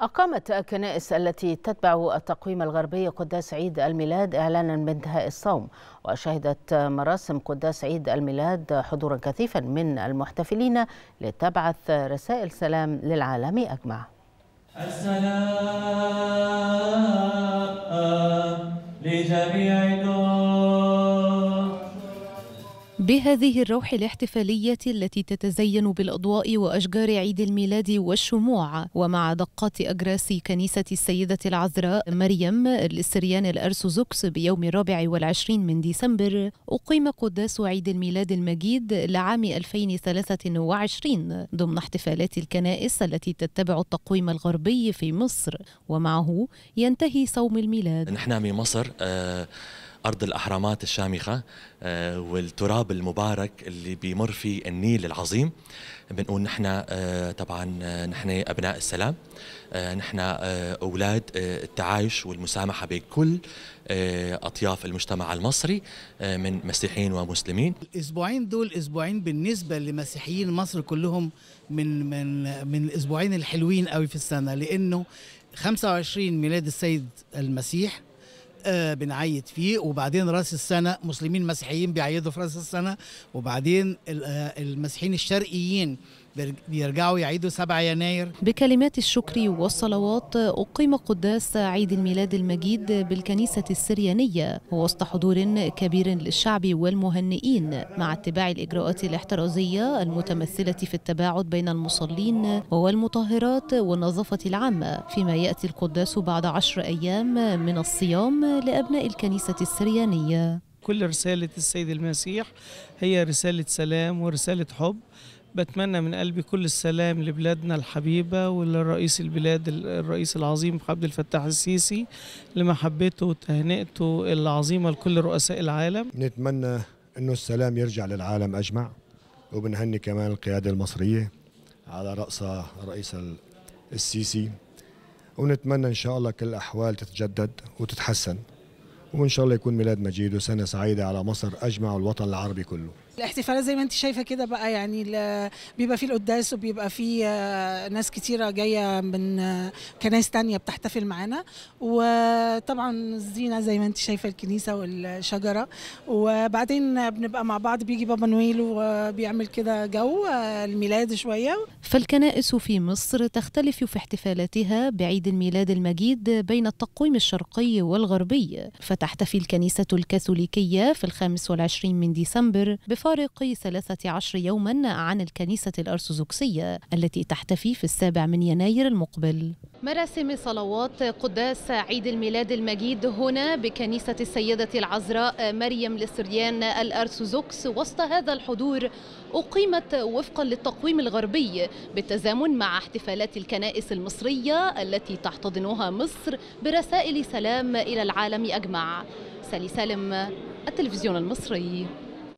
أقامت الكنائس التي تتبع التقويم الغربي قداس عيد الميلاد إعلانا بانتهاء الصوم وشهدت مراسم قداس عيد الميلاد حضورا كثيفا من المحتفلين لتبعث رسائل سلام للعالم أجمع السلام لجميع دول بهذه الروح الاحتفالية التي تتزين بالأضواء وأشجار عيد الميلاد والشموع ومع دقات أجراس كنيسة السيدة العذراء مريم للسريان الأرثوذكس بيوم الرابع والعشرين من ديسمبر أقيم قداس عيد الميلاد المجيد لعام 2023 ضمن احتفالات الكنائس التي تتبع التقويم الغربي في مصر ومعه ينتهي صوم الميلاد نحن بمصر آه أرض الأهرامات الشامخة آه، والتراب المبارك اللي بيمر فيه النيل العظيم بنقول نحن آه، طبعا آه، نحن أبناء السلام نحن أولاد التعايش والمسامحة بكل أطياف المجتمع المصري من مسيحيين ومسلمين الأسبوعين دول أسبوعين بالنسبة لمسيحيين مصر كلهم من من من الأسبوعين الحلوين قوي في السنة لأنه 25 ميلاد السيد المسيح آه، بنعيد فيه وبعدين راس السنه مسلمين مسيحيين بيعيدوا في راس السنه وبعدين آه، المسيحيين الشرقيين بيرجعوا يعيدوا 7 يناير بكلمات الشكر والصلوات أقيم قداس عيد الميلاد المجيد بالكنيسة السريانية وسط حضور كبير للشعب والمهنئين مع اتباع الإجراءات الاحترازية المتمثلة في التباعد بين المصلين والمطهرات والنظافة العامة فيما يأتي القداس بعد عشر أيام من الصيام لأبناء الكنيسة السريانية كل رسالة السيد المسيح هي رسالة سلام ورسالة حب بتمنى من قلبي كل السلام لبلادنا الحبيبة وللرئيس البلاد الرئيس العظيم عبد الفتاح السيسي لمحبته وتهنئته العظيمة لكل رؤساء العالم نتمنى أنه السلام يرجع للعالم أجمع وبنهني كمان القيادة المصرية على رأس الرئيس السيسي ونتمنى إن شاء الله كل الأحوال تتجدد وتتحسن وإن شاء الله يكون ميلاد مجيد وسنة سعيدة على مصر أجمع والوطن العربي كله الاحتفالات زي ما انت شايفه كده بقى يعني بيبقى فيه القداس وبيبقى فيه آه، ناس كتيره جايه من آه، كنايس تانية بتحتفل معانا و طبعا الزينه زي ما انت شايفه الكنيسه والشجره وبعدين بنبقى مع بعض بيجي بابا نويل وبيعمل كده جو الميلاد شويه فالكنائس في مصر تختلف في احتفالاتها بعيد الميلاد المجيد بين التقويم الشرقي والغربي فتحتفي الكنيسه الكاثوليكيه في الخامس والعشرين من ديسمبر بفارق 13 يوما عن الكنيسه الارثوذكسيه التي تحتفي في السابع من يناير المقبل مراسم صلوات قداس عيد الميلاد المجيد هنا بكنيسة السيدة العذراء مريم للسريان الأرثوذكس وسط هذا الحضور أقيمت وفقا للتقويم الغربي بالتزامن مع احتفالات الكنائس المصرية التي تحتضنها مصر برسائل سلام إلى العالم أجمع سالي سالم التلفزيون المصري